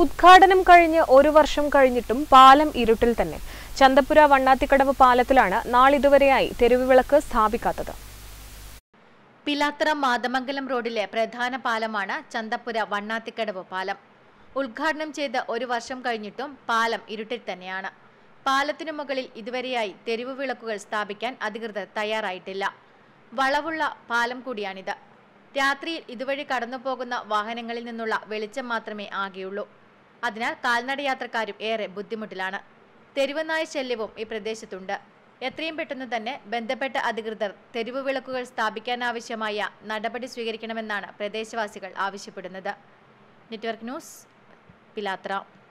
ഉദ്ഘാടനം കഴിഞ്ഞ് ഒരു വർഷം കഴിഞ്ഞിട്ടും പാലം ഇരുട്ടിൽ തന്നെ ചന്തപ്പുര വണ്ണാത്തിക്കടവ് പാലത്തിലാണ് നാളിതുവരെയായി തെരുവുവിളക്ക് സ്ഥാപിക്കാത്തത് പിലാത്തറ മാതമംഗലം റോഡിലെ പ്രധാന പാലമാണ് ചന്തപ്പുര വണ്ണാത്തിക്കടവ് പാലം ഉദ്ഘാടനം ചെയ്ത് ഒരു വർഷം കഴിഞ്ഞിട്ടും പാലം ഇരുട്ടിൽ തന്നെയാണ് പാലത്തിനു മുകളിൽ ഇതുവരെയായി തെരുവ് വിളക്കുകൾ സ്ഥാപിക്കാൻ അധികൃതർ തയ്യാറായിട്ടില്ല വളവുള്ള പാലം കൂടിയാണിത് രാത്രിയിൽ ഇതുവഴി കടന്നുപോകുന്ന വാഹനങ്ങളിൽ നിന്നുള്ള വെളിച്ചം മാത്രമേ ആകെയുള്ളൂ അതിനാൽ കാൽനടയാത്രക്കാരും ഏറെ ബുദ്ധിമുട്ടിലാണ് തെരുവനായ ശല്യവും ഈ പ്രദേശത്തുണ്ട് എത്രയും പെട്ടെന്ന് തന്നെ ബന്ധപ്പെട്ട അധികൃതർ തെരുവ് വിളക്കുകൾ സ്ഥാപിക്കാനാവശ്യമായ നടപടി സ്വീകരിക്കണമെന്നാണ് പ്രദേശവാസികൾ ആവശ്യപ്പെടുന്നത് നെറ്റ്വർക്ക് ന്യൂസ് പിലാത്ര